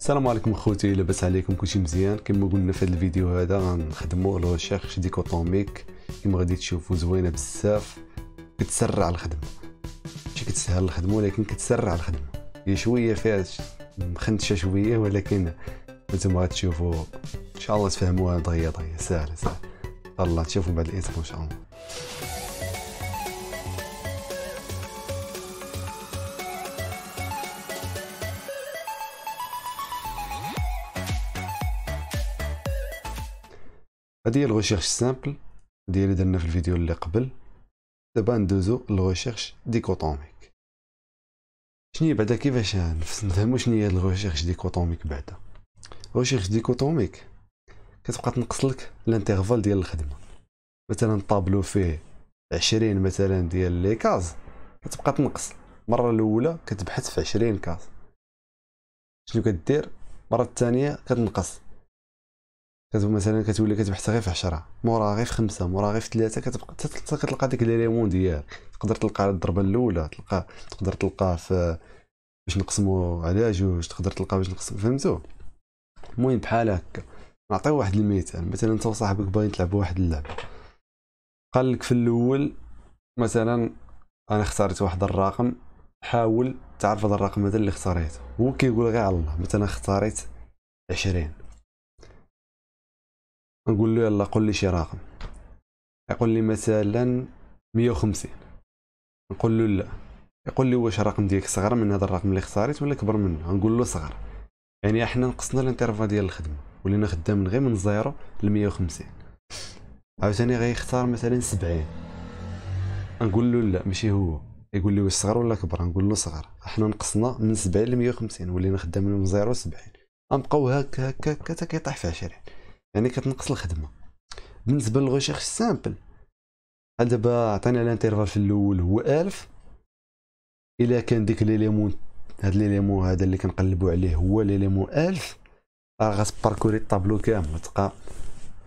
السلام عليكم خوتي لاباس عليكم كلشي مزيان كما قلنا في هذا الفيديو هذا غنخدموا لو شيرش ديكوتوميك كما غادي تشوفوا زوينه بزاف كتسرع الخدمه ماشي كتسهل الخدمه ولكن كتسرع الخدمه هي شويه فيها مخنتشه شويه ولكن انتم غتشوفوا ان شاء الله تفهموها ضيه ضيه ساهله ساهله الله تشوفوا بعد الاسبوع ان شاء الله هذه هي الغوشيرش سامبل ديالي درنا في الفيديو اللي قبل دابا ندوزو للغوشيرش ديكوطوميك شنو بعدا كيفاش نفهمو شنو هي الغوشيرش ديكوطوميك بعدا غوشيرش ديكوطوميك كتبقى تنقص لك الانترفال ديال الخدمه مثلا طابلو فيه عشرين مثلا ديال لي كاز كتبقى تنقص مرة الاولى كتبحث في عشرين كاز شنو كدير مرة الثانيه كتنقص كتبقى مثلا كتولي كتبحث غير في 10 مورا غير في 5 مورا غير في 3 كتبقى حتى كتلقى داك ريمون ديالك تقدر تلقى الضربه الاولى تلقى تقدر تلقى في باش نقسمو على جوج تقدر تلقى باش نقسمو فهمتو المهم بحال هكا نعطيو واحد المثال مثلا انت وصاحبك باغي تلعبوا واحد اللعبه قال لك في الاول مثلا انا اختاريت واحد الرقم حاول تعرف هذا الرقم هذا اللي اختاريته هو كيقول غير على الله مثلا اختاريت 20 نقول له يلا قل لي شي رقم يقول لي مثلا 150 نقول له لا يقول لي واش الرقم ديالك صغر من هذا الرقم اللي اختاريت ولا كبر منه نقول له صغر يعني احنا نقصنا الانترفال ديال الخدمه ولينا خدامين غير من زيرو ل 150 عاوتاني غيختار مثلا 70 نقول له لا ماشي هو يقول لي واش صغر ولا كبر نقول له صغر احنا نقصنا من 70 ل 150 ولينا خدامين من زيرو ل 70 غنبقاو هكا هكا هكا حتى كيطيح في 20 يعني كتنقص الخدمه بالنسبه للغوشيغ سامبل بحال دابا عطينا الانترفال في الاول هو الف الا كان ديك ليليمون هاد ليليمون هذا اللي كنقلبوا عليه هو ليليمون الف راه غتباركوري الطابلو كامل تلقى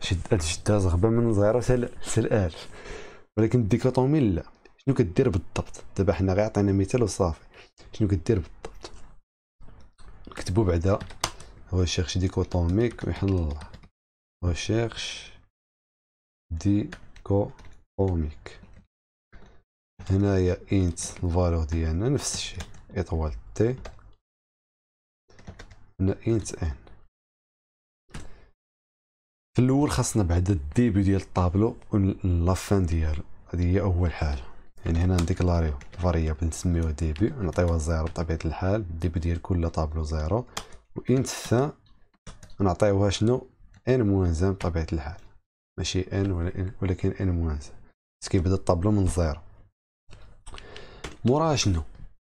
شد هاد زغبه من زيرو سال سال الف ولكن الديكوطومي لا شنو كدير بالضبط دابا حنا غير عطينا مثال وصافي شنو كدير بالضبط نكتبو بعدا هو الشيخ ديكوتوميك ويحل الله recherche ديكوميك هنايا انت الفالور ديالنا نفس الشيء ايطوال تي هنا انت ان في الاول خاصنا بعد الديبي ديال الطابلو و لافان ديالو هذه هي اول حاجه يعني هنا نديكلاريو فاريابل نسميوها ديبي نعطيوها زيرو بطبيعه الحال الديبي ديال كل طابلو زيرو وانت ثا نعطيوها شنو ان موانزة بطبيعة الحال ماشي ان ولكن ان موانزة بس كيبدا الطابلو من زيرو موراها شنو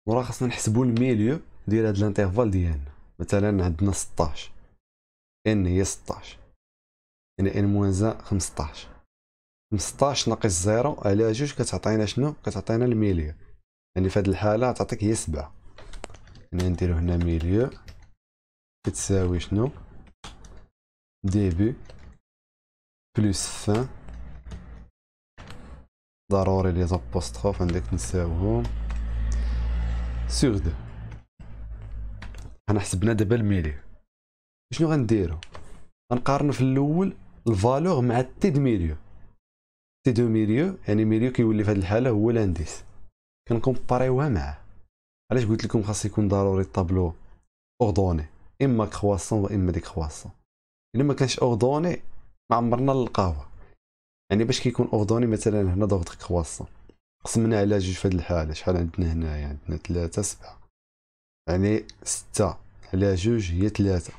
مورا خاصنا نحسبو الميليو ديال هاد الانترفال ديالنا مثلا عندنا 16 ان هي 16 يعني ان موانزة 15 15 ناقص زيرو على جوج كتعطينا شنو كتعطينا الميليو يعني في هاد الحالة تعطيك هي سبعة يعني نديرو هنا ميليو كتساوي شنو début plus fin ضروري لي زابوستخوف عندك نساوهم سيغ دو انا حسبنا دابا الميلي شنو غنديرو غنقارنو في الاول الفالور مع تي دو ميليو تي دو ميليو يعني ميليو كيولي في هاد الحاله هو لانديس كنكومباريوها معاه علاش قلت لكم خاص يكون ضروري الطابلو اوردوني اما كرواسون واما ديك كرواسون الا يعني ما كانش اوردوني ما عمرنا نلقاوه يعني باش كيكون اوغدوني مثلا هنا دوغ كرواسون قسمنا على جوج في هاد الحاله شحال عندنا هنايا عندنا ثلاثة سبعة يعني ستة على جوج هي ثلاثة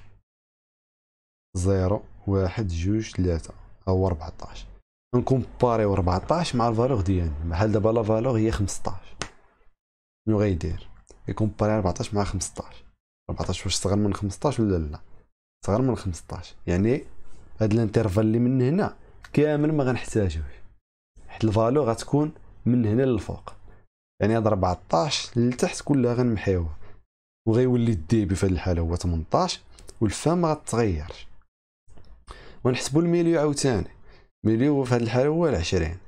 زيرو واحد جوج ثلاثة هو ربعطاش نكومباريو ربعطاش مع الفالور ديالنا بحال دابا لا فالور هي خمسطاش شنو غيدير يكومباري ربعطاش مع خمسطاش ربعطاش واش صغر من خمسطاش ولا لا صغر من 15 يعني هاد الانترفال اللي من هنا كامل ما غنحتاجوش حيت الفالو غتكون من هنا للفوق يعني هاد 14 لتحت كلها غنمحيوها وغيولي الديبي في هاد الحاله هو 18 والفام ما غتغيرش ونحسبوا الميليو عاوتاني ميليو في هاد الحاله هو 20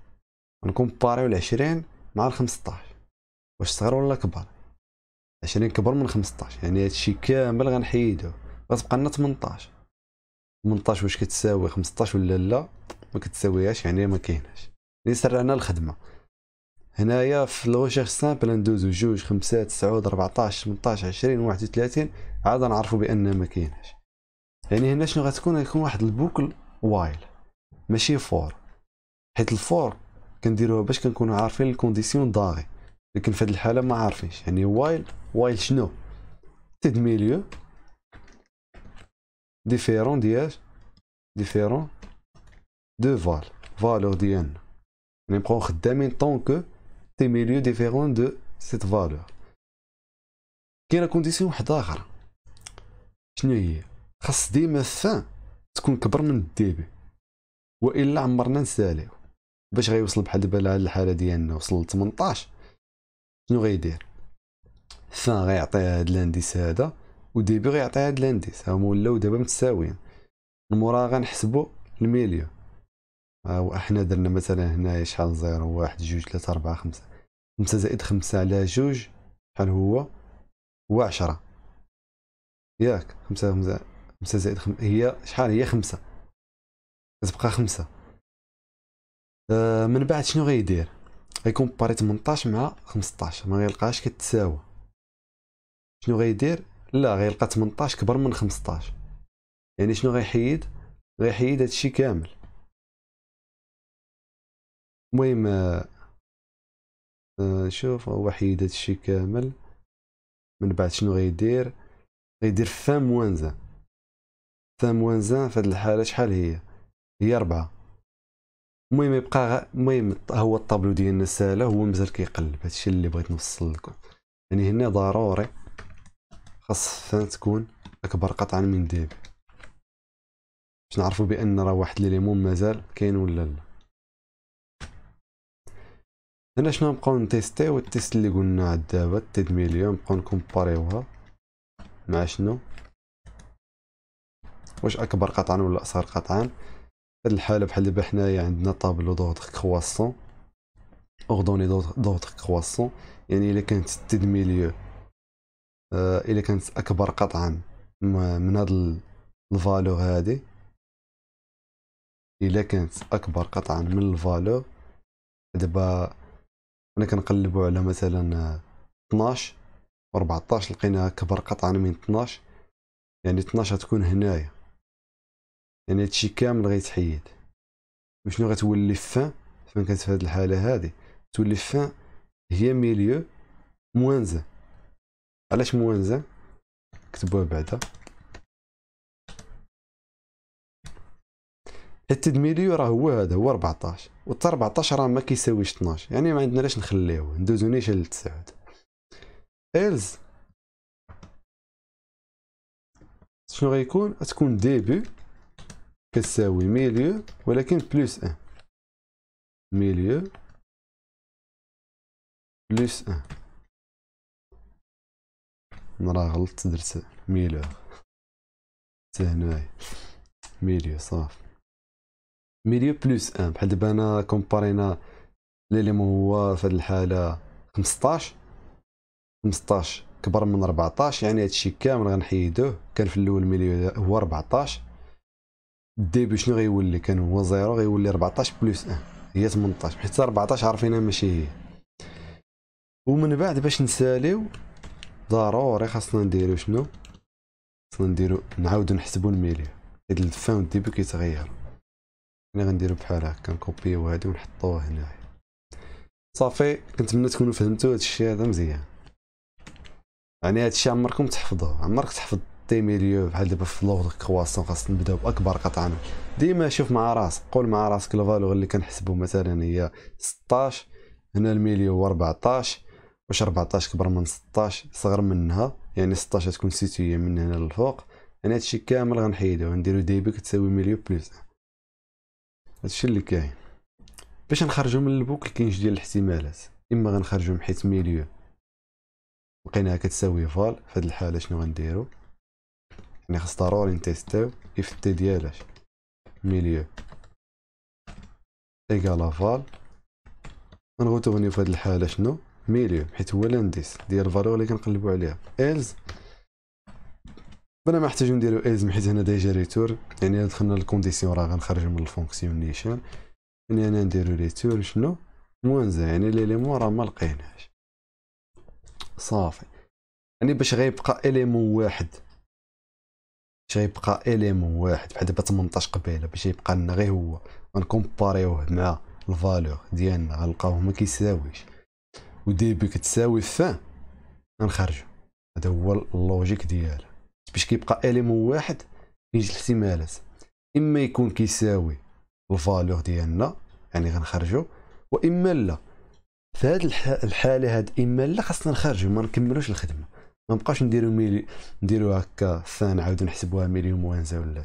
ونكومباريو ال 20 مع ال 15 واش صغر ولا كبر 20 كبر من 15 يعني هادشي كامل غنحيدوه غتبقى لنا 18 18 واش كتساوي 15 ولا لا ما كتساويهاش يعني ما كايناش يعني سرعنا الخدمه هنايا في الغوشيغ سامبل ندوزو جوج خمسة تسعود ربعطاش تمنطاش عشرين واحد وثلاثين عاد نعرفو بان ما يعني هنا شنو غتكون غيكون واحد البوكل وايل ماشي فور حيت الفور كنديروها باش كنكونو عارفين الكونديسيون ضاغي لكن في هاد الحاله ما عارفينش يعني وايل وايل شنو تيد ميليو ديفيرون ديال ديفيرون دو فال فالور ديالنا نبقاو خدامين طونك تي ميليو ديفيرون دو سيت فالور كاينه كونديسيون وحده اخرى شنو هي خاص ديما فان تكون كبر من الديبي والا عمرنا نساليو باش غيوصل بحال دابا لهاد الحاله ديالنا وصل ل 18 شنو غيدير فان غيعطي هاد الانديس هذا بغي غيعطي هاد لانديس هما ولاو دابا متساويين المورا غنحسبو الميليو ها احنا درنا مثلا هنايا شحال زيرو واحد جوج تلاتة ربعة خمسة خمسة زائد خمسة على جوج شحال هو هو عشرة ياك خمسة خمسة خمسة زائد خمسة هي شحال هي خمسة كتبقى خمسة آه من بعد شنو غيدير غيكون باري تمنطاش مع خمسطاش ما غيلقاش كتساوى شنو غيدير لا غيلقى 18 كبر من 15 يعني شنو غيحيد غيحيد هادشي كامل المهم آه، آه، شوف هو حيد هادشي كامل من بعد شنو غيدير غيدير فام وانزا فام وانزا في هاد الحاله شحال هي هي أربعة المهم يبقى المهم هو الطابلو ديالنا ساله هو مازال كيقلب هادشي اللي بغيت نوصل لكم يعني هنا ضروري خاص الثاني تكون اكبر قطعا من ديب باش نعرفوا بان راه واحد لي ليمون مازال كاين ولا لا هنا شنو نبقاو نتيستيو التيست اللي قلنا دابا التدميريه نبقاو نكومباريوها مع شنو واش اكبر قطعا ولا اصغر قطعا هاد الحاله بحال دابا حنايا عندنا طابلو دوتر كرواسون اوردوني دوتر كرواسون يعني الا كانت التدميريه آه، الا كانت اكبر قطعا من هذا الفالو هذه الا كانت اكبر قطعا من الفالو دابا انا كنقلبو على مثلا 12 آه، 14 لقينا اكبر قطعا من 12 يعني 12 تكون هنايا يعني هادشي كامل غيتحيد وشنو غتولي فان فين كانت في هاد الحاله هادي تولي فان هي ميليو موانزه علاش موانزه كتبوها بعدا التدميريو راه هو هذا هو 14 و 14 راه ما كيساويش 12 يعني ما عندنا لاش نخليوه ندوزو نيشان 9 ايلز شنو غيكون تكون ديبي كتساوي ميليو ولكن بلس 1 ميليو بلس 1 نراه غلطت درت ميلو حتى هنايا ميليو صاف ميليو بلوس ان بحال دابا انا كومبارينا ليليمون هو في هاد الحالة خمسطاش خمسطاش كبر من ربعطاش يعني هادشي كامل غنحيدوه كان في الاول ميليو هو ربعطاش ديبي شنو غيولي كان هو زيرو غيولي ربعطاش بلوس ان هي تمنطاش حيت ربعطاش عارفينها ماشي هي ومن بعد باش نساليو ضروري خاصنا نديرو شنو خاصنا نديرو نعاودو نحسبو الميلي هاد الفاون ديبو كيتغير انا غنديرو بحال هكا نكوبيو هادي ونحطوه هنايا صافي كنتمنى تكونوا فهمتوا هادشي هذا مزيان يعني هادشي عمركم تحفظوه عمرك تحفظ دي ميليو بحال دابا في لوغ كرواسون خاص نبداو باكبر قطعه ديما شوف مع راسك قول مع راسك الفالور اللي كنحسبو مثلا هي 16 هنا الميليو هو 14 واش 14 كبر من 16 صغر منها يعني 16 تكون سيتوية من هنا للفوق يعني هادشي كامل غنحيدو غنديرو ديبي كتساوي مليو بلس هادشي اللي كاين باش نخرجو من البوكل كاين جوج ديال الاحتمالات اما غنخرجو من حيت مليو لقيناها كتساوي فال فهاد الحالة شنو غنديرو يعني خاص ضروري نتيستاو اف تي ديالاش مليو ايكالا فال غنغوتوغنيو فهاد الحالة شنو ميليو حيت هو لانديس ديال الفالور اللي كنقلبوا عليها ايلز بنا ما احتاجو نديرو ايلز حيت هنا ديجا ريتور يعني الا دخلنا للكونديسيون راه غنخرجو من الفونكسيون نيشان يعني انا نديرو ريتور شنو موانزا يعني ليليمون راه ما لقيناش صافي يعني باش غيبقى اليمون واحد باش غيبقى اليمون واحد بحال دابا 18 قبيله باش يبقى لنا غير هو غنكومباريوه مع الفالور ديالنا غنلقاوه ما كيساويش وديبي كتساوي فان غنخرجو هذا هو اللوجيك ديالها باش كيبقى اليمون واحد كيجي الاحتمالات اما يكون كيساوي الفالور ديالنا يعني غنخرجو واما لا في هاد الحاله هاد اما لا خاصنا نخرجو ما نكملوش الخدمه ما نبقاوش نديرو ميلي نديرو هكا فان نعاودو نحسبوها ميلي موانزه ولا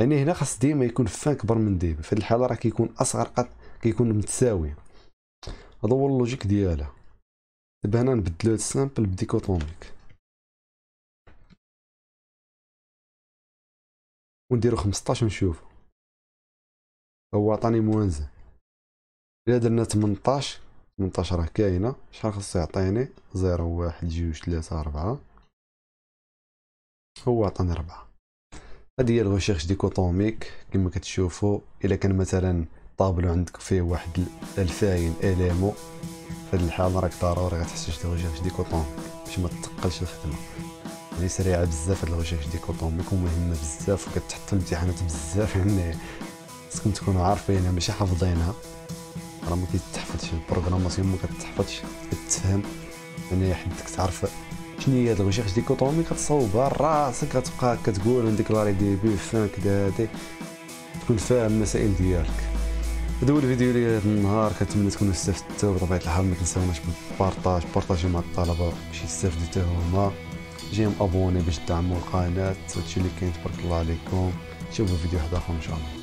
يعني هنا خاص ديما يكون فان كبر من ديبي في هاد الحاله راه كيكون اصغر قط كيكون متساوي هذا هو اللوجيك ديالها دابا هنا نبدلو هاد السامبل بديكوتوميك نديرو خمسطاش و نشوفو هو عطاني موانزة إلا درنا تمنطاش تمنطاش راه كاينة شحال خاصو يعطيني زيرو واحد جوج تلاتة ربعة هو عطاني ربعة هادي هي لغوشيغش ديكوتوميك كيما كتشوفو إلا كان مثلا الطابلو عندك فيه واحد الفاين اليمو في هذه الحاله راك ضروري غتحتاج الغشاش كوطون باش ما تقلش الخدمه يعني سريعه بزاف هاد الغشاش ديكوطوميك مهمة بزاف وكتحط الامتحانات بزاف يعني خصكم تكونوا عارفينها ماشي يعني حافظينها راه ما كيتحفظش البروغراماسيون ما كتحفظش كتفهم يعني حدك تعرف شنو هي هاد الغشاش ديكوطومي كتصوبها راسك كتبقى كتقول عندك لاري دي بي فان كدا هادي تكون فاهم المسائل ديالك هذا هو الفيديو اللي هذا النهار كنتمنى تكونوا استفدتوا بطبيعه الحال ما تنساوناش بالبارطاج بارطاجيو مع الطلبه باش يستافدوا حتى هما جيم ابوني باش تدعموا القناه هادشي اللي كاين تبارك الله عليكم نشوفوا فيديو واحد اخر ان شاء الله